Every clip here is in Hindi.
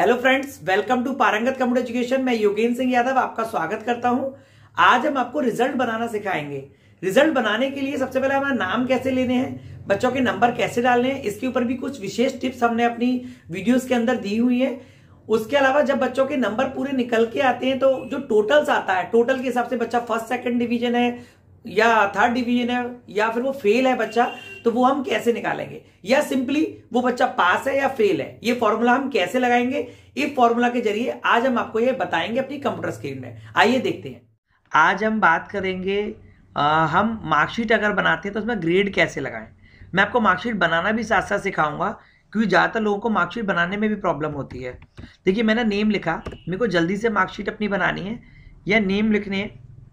hello friends welcome to Parangat computer education मैं योगेंद्र सिंह यादव आपका स्वागत करता हूं आज हम आपको रिजल्ट बनाना सिखाएंगे रिजल्ट बनाने के लिए सबसे पहले हमारा नाम कैसे लेने हैं बच्चों के नंबर कैसे डालने हैं इसके ऊपर भी कुछ विशेष टिप्स हमने अपनी वीडियोस के अंदर दी हुई है उसके अलावा जब बच्चों के नंबर पूरे निकल के आते हैं तो जो टोटल्स आता है टोटल के हिसाब से बच्चा फर्स्ट सेकंड डिवीजन है या थर्ड डिवीजन है या फिर वो फेल है बच्चा तो वो हम कैसे निकालेंगे या सिंपली वो बच्चा पास है या फेल है ये फॉर्मूला हम कैसे लगाएंगे इस फॉर्मूला के जरिए आज हम आपको ये बताएंगे अपनी कंप्यूटर स्क्रीन में आइए देखते हैं आज हम बात करेंगे आ, हम मार्कशीट अगर बनाते हैं तो उसमें ग्रेड कैसे लगाएं मैं आपको मार्कशीट बनाना भी साथ साथ सिखाऊंगा क्योंकि ज़्यादातर लोगों को मार्कशीट बनाने में भी प्रॉब्लम होती है देखिए मैंने नेम लिखा मेरे को जल्दी से मार्कशीट अपनी बनानी है या नेम लिखने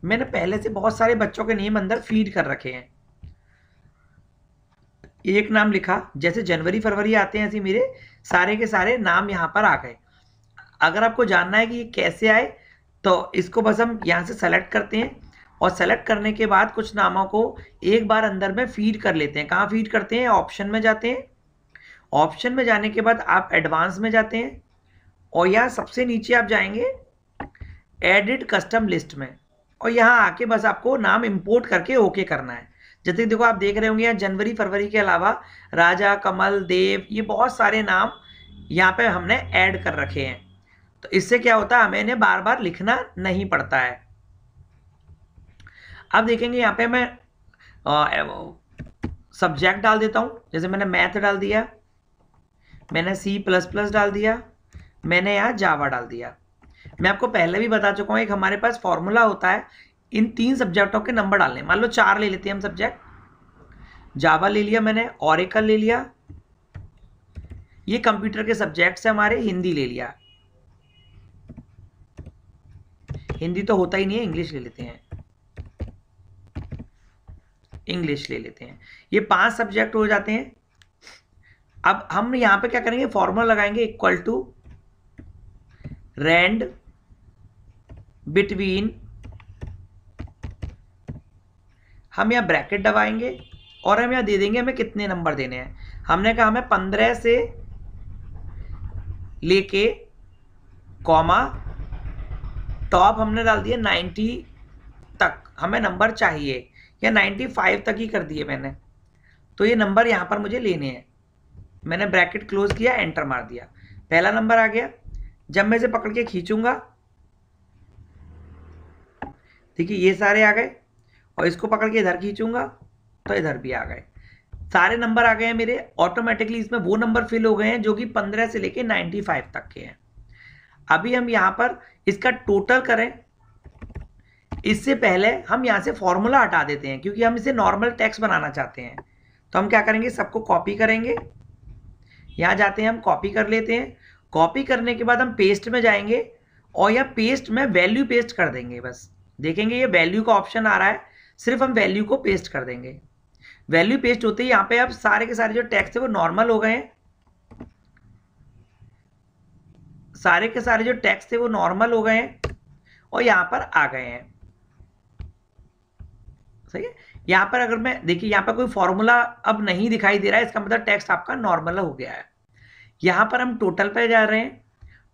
मैंने पहले से बहुत सारे बच्चों के नेम अंदर फीड कर रखे हैं एक नाम लिखा जैसे जनवरी फरवरी आते हैं ऐसे मेरे सारे के सारे नाम यहाँ पर आ गए अगर आपको जानना है कि ये कैसे आए तो इसको बस हम यहाँ से सेलेक्ट करते हैं और सेलेक्ट करने के बाद कुछ नामों को एक बार अंदर में फीड कर लेते हैं कहाँ फीड करते हैं ऑप्शन में जाते हैं ऑप्शन में जाने के बाद आप एडवांस में जाते हैं और यहाँ सबसे नीचे आप जाएंगे एडिट कस्टम लिस्ट में और यहाँ आके बस आपको नाम इम्पोर्ट करके ओके करना है जैसे देखो आप देख रहे होंगे यहाँ जनवरी फरवरी के अलावा राजा कमल देव ये बहुत सारे नाम यहाँ पे हमने ऐड कर रखे हैं तो इससे क्या होता है हमें इन्हें बार बार लिखना नहीं पड़ता है अब देखेंगे यहाँ पे मैं सब्जेक्ट डाल देता हूँ जैसे मैंने मैथ डाल दिया मैंने सी प्लस प्लस डाल दिया मैंने यहाँ जावा डाल दिया मैं आपको पहले भी बता चुका हूँ एक हमारे पास फॉर्मूला होता है इन तीन सब्जेक्टों के नंबर डालने मान लो चार ले लेते हैं हम सब्जेक्ट जावा ले लिया मैंने और ले लिया ये कंप्यूटर के सब्जेक्ट से हमारे हिंदी ले लिया हिंदी तो होता ही नहीं है इंग्लिश ले लेते हैं इंग्लिश ले लेते हैं ये पांच सब्जेक्ट हो जाते हैं अब हम यहां पे क्या करेंगे फॉर्मूला लगाएंगे इक्वल टू रेंड बिटवीन हम यहाँ ब्रैकेट दबाएंगे और हम यहाँ दे देंगे हमें कितने नंबर देने हैं हमने कहा हमें पंद्रह से लेके कॉमा टॉप हमने डाल दिया नाइन्टी तक हमें नंबर चाहिए या नाइन्टी फाइव तक ही कर दिए मैंने तो ये नंबर यहाँ पर मुझे लेने हैं मैंने ब्रैकेट क्लोज किया एंटर मार दिया पहला नंबर आ गया जब मैं इसे पकड़ के खींचूंगा ठीक है ये सारे आ गए और इसको पकड़ के इधर खींचूंगा तो इधर भी आ गए सारे नंबर आ गए हैं मेरे ऑटोमेटिकली इसमें वो नंबर फिल हो गए हैं जो कि 15 से लेके 95 तक के हैं अभी हम यहाँ पर इसका टोटल करें इससे पहले हम यहाँ से फॉर्मूला हटा देते हैं क्योंकि हम इसे नॉर्मल टैक्स बनाना चाहते हैं तो हम क्या करेंगे सबको कॉपी करेंगे यहाँ जाते हैं हम कॉपी कर लेते हैं कॉपी करने के बाद हम पेस्ट में जाएंगे और यहाँ पेस्ट में वैल्यू पेस्ट कर देंगे बस देखेंगे ये वैल्यू का ऑप्शन आ रहा है सिर्फ हम वैल्यू को पेस्ट कर देंगे वैल्यू पेस्ट होते ही यहां पे अब सारे के सारे जो टैक्स है वो नॉर्मल हो गए हैं सारे के सारे जो टैक्स थे वो नॉर्मल हो गए हैं और यहां पर आ गए हैं सही है यहां पर अगर मैं देखिए यहां पर कोई फॉर्मूला अब नहीं दिखाई दे रहा है इसका मतलब टैक्स आपका नॉर्मल हो गया है यहां पर हम टोटल पे जा रहे हैं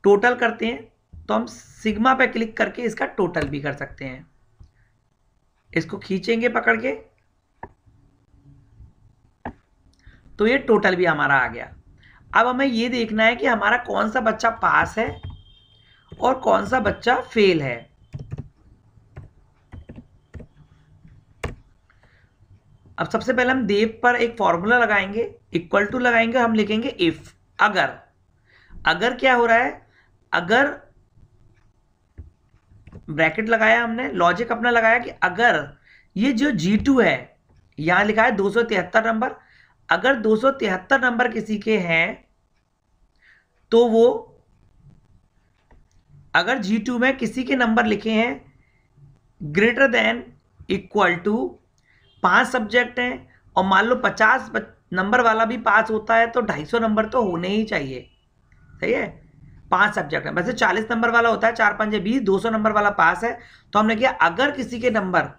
टोटल करते हैं तो हम सिग्मा पे क्लिक करके इसका टोटल भी कर सकते हैं इसको खींचेंगे पकड़ के तो ये टोटल भी हमारा आ गया अब हमें ये देखना है कि हमारा कौन सा बच्चा पास है और कौन सा बच्चा फेल है अब सबसे पहले हम देव पर एक फॉर्मूला लगाएंगे इक्वल टू लगाएंगे हम लिखेंगे इफ अगर अगर क्या हो रहा है अगर ब्रैकेट लगाया हमने लॉजिक अपना लगाया कि अगर ये जो जी टू है यहां लिखा है दो नंबर अगर दो नंबर किसी के हैं तो वो अगर जी टू में किसी के नंबर लिखे हैं ग्रेटर देन इक्वल टू पांच सब्जेक्ट हैं और मान लो पचास नंबर वाला भी पास होता है तो ढाई सौ नंबर तो होने ही चाहिए सही है पांच सब्जेक्ट है वैसे चालीस नंबर वाला होता है चार पंजे बीस दो सौ नंबर वाला पास है तो हमने किया अगर किसी के नंबर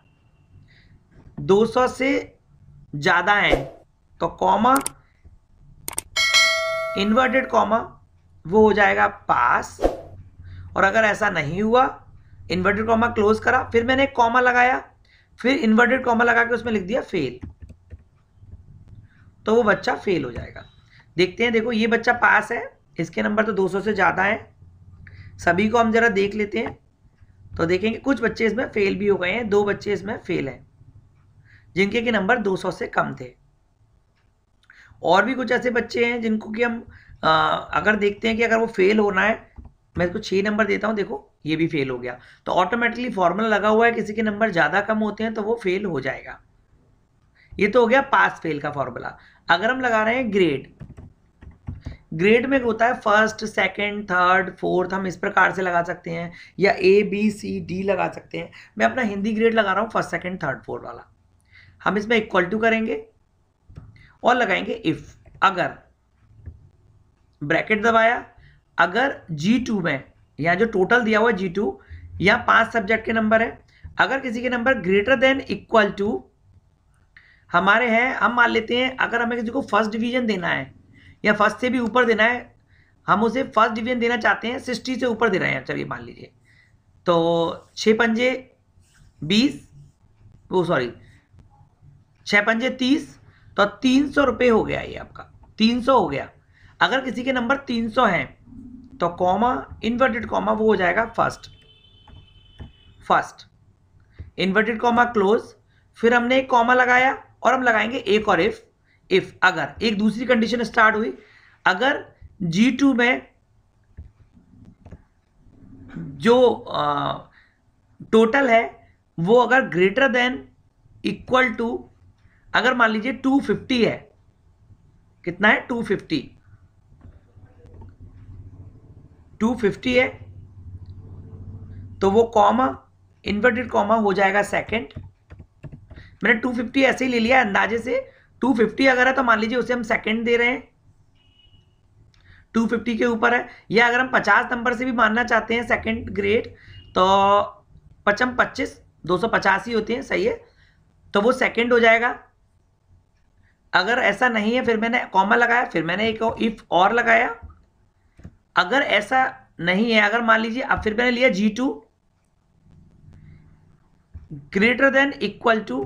दो सौ से ज़्यादा है तो कॉमा इन्वर्टेड कॉमा वो हो जाएगा पास और अगर ऐसा नहीं हुआ इन्वर्टेड कॉमा क्लोज करा फिर मैंने एक कॉमा लगाया फिर इन्वर्टेड कॉमा लगा के उसमें लिख दिया फेल तो वो बच्चा फेल हो जाएगा देखते हैं देखो ये बच्चा पास है इसके नंबर तो 200 से ज़्यादा हैं सभी को हम ज़रा देख लेते हैं तो देखेंगे कुछ बच्चे इसमें फेल भी हो गए हैं दो बच्चे इसमें फेल हैं जिनके कि नंबर 200 से कम थे और भी कुछ ऐसे बच्चे हैं जिनको कि हम आ, अगर देखते हैं कि अगर वो फेल होना है मैं इसको छः नंबर देता हूँ देखो ये भी फेल हो गया तो ऑटोमेटिकली फॉर्मूला लगा हुआ है किसी के नंबर ज़्यादा कम होते हैं तो वो फेल हो जाएगा ये तो हो गया पास फेल का फॉर्मूला अगर हम लगा रहे हैं ग्रेड ग्रेड में होता है फर्स्ट सेकंड थर्ड फोर्थ हम इस प्रकार से लगा सकते हैं या ए बी सी डी लगा सकते हैं मैं अपना हिंदी ग्रेड लगा रहा हूँ फर्स्ट सेकंड थर्ड फोर्थ वाला हम इसमें इक्वल टू करेंगे और लगाएंगे इफ अगर ब्रैकेट दबाया अगर जी टू में या जो टोटल दिया हुआ जी टू यहाँ पांच सब्जेक्ट के नंबर है अगर किसी के number greater than equal to हमारे हैं हम मान लेते हैं अगर हमें किसी को फर्स्ट डिवीजन देना है या फर्स्ट से भी ऊपर देना है हम उसे फर्स्ट डिवीजन देना चाहते हैं सिक्सटी से ऊपर दे रहे हैं चलिए मान लीजिए तो छः पंजे बीस वो सॉरी छः पंजे तीस तो तीन सौ रुपये हो गया ये आपका तीन सौ हो गया अगर किसी के नंबर तीन सौ हैं तो कॉमा इन्वर्टेड कॉमा वो हो जाएगा first first inverted comma close फिर हमने एक कॉमा लगाया और हम लगाएंगे एक और इफ़ इफ अगर एक दूसरी कंडीशन स्टार्ट हुई अगर जी टू में जो टोटल है वो अगर ग्रेटर देन इक्वल टू अगर मान लीजिए 250 है कितना है 250 250 है तो वो कॉमा इन्वर्टेड कॉमा हो जाएगा सेकंड मैंने 250 ऐसे ही ले लिया अंदाजे से टू फिफ्टी अगर है तो मान लीजिए उसे हम सेकेंड दे रहे हैं टू फिफ्टी के ऊपर है या अगर हम पचास नंबर से भी मानना चाहते हैं सेकेंड ग्रेड तो पचम पच्चीस दो सौ ही होती है सही है तो वो सेकेंड हो जाएगा अगर ऐसा नहीं है फिर मैंने कॉमा लगाया फिर मैंने एक इफ और लगाया अगर ऐसा नहीं है अगर मान लीजिए अब फिर मैंने लिया G two greater than equal to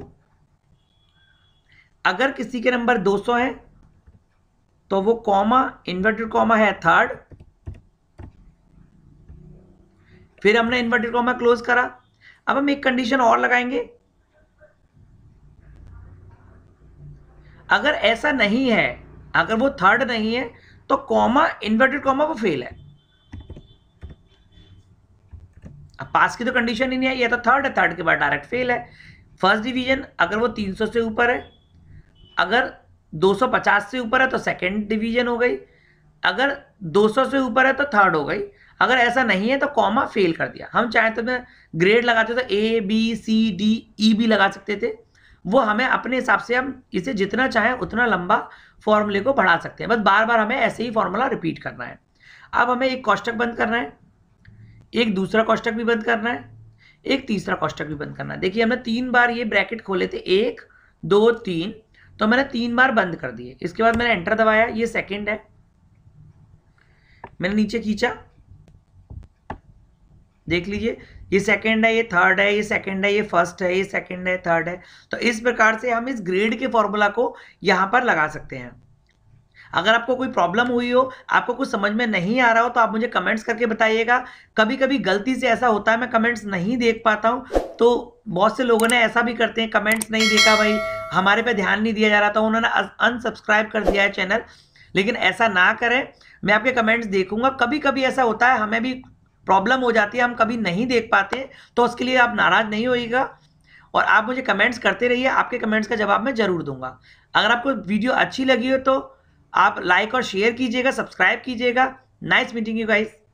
अगर किसी के नंबर 200 है तो वो कॉमा इन्वर्टेड कॉमा है थर्ड फिर हमने इन्वर्टेड कॉमा क्लोज करा अब हम एक कंडीशन और लगाएंगे अगर ऐसा नहीं है अगर वो थर्ड नहीं है तो कॉमा इन्वर्टेड कॉमा वो फेल है अब पास की तो कंडीशन ही नहीं आई या तो थर्ड है थर्ड के बाद डायरेक्ट फेल है फर्स्ट डिवीजन अगर वो 300 से ऊपर है अगर 250 से ऊपर है तो सेकेंड डिवीजन हो गई अगर 200 से ऊपर है तो थर्ड हो गई अगर ऐसा नहीं है तो कॉमा फेल कर दिया हम चाहे तो मैं ग्रेड लगाते तो A B C D E भी लगा सकते थे वो हमें अपने हिसाब से हम इसे जितना चाहें उतना लंबा फॉर्मूले को बढ़ा सकते हैं बस बार बार हमें ऐसे ही फॉर्मूला रिपीट करना है अब हमें एक कोष्टक बंद करना है एक दूसरा कौष्टक भी बंद करना है एक तीसरा कोष्टक भी बंद करना है देखिए हमने तीन बार ये ब्रैकेट खोले थे एक दो तीन तो मैंने तीन बार बंद कर दिए इसके बाद मैंने एंटर दबाया ये सेकंड है मैंने नीचे खींचा देख लीजिए ये सेकंड है ये थर्ड है ये सेकंड है ये फर्स्ट है ये सेकंड है थर्ड है तो इस प्रकार से हम इस ग्रेड के फॉर्मूला को यहां पर लगा सकते हैं अगर आपको कोई प्रॉब्लम हुई हो आपको कुछ समझ में नहीं आ रहा हो तो आप मुझे कमेंट्स करके बताइएगा कभी कभी गलती से ऐसा होता है मैं कमेंट्स नहीं देख पाता हूं तो बहुत से लोगों ने ऐसा भी करते हैं कमेंट्स नहीं देखा भाई हमारे पे ध्यान नहीं दिया जा रहा था उन्होंने अनसब्सक्राइब कर दिया है चैनल लेकिन ऐसा ना करें मैं आपके कमेंट्स देखूंगा कभी कभी ऐसा होता है हमें भी प्रॉब्लम हो जाती है हम कभी नहीं देख पाते तो उसके लिए आप नाराज़ नहीं होइएगा और आप मुझे कमेंट्स करते रहिए आपके कमेंट्स का जवाब मैं ज़रूर दूंगा अगर आपको वीडियो अच्छी लगी हो तो आप लाइक और शेयर कीजिएगा सब्सक्राइब कीजिएगा नाइस मीटिंग यू गाइस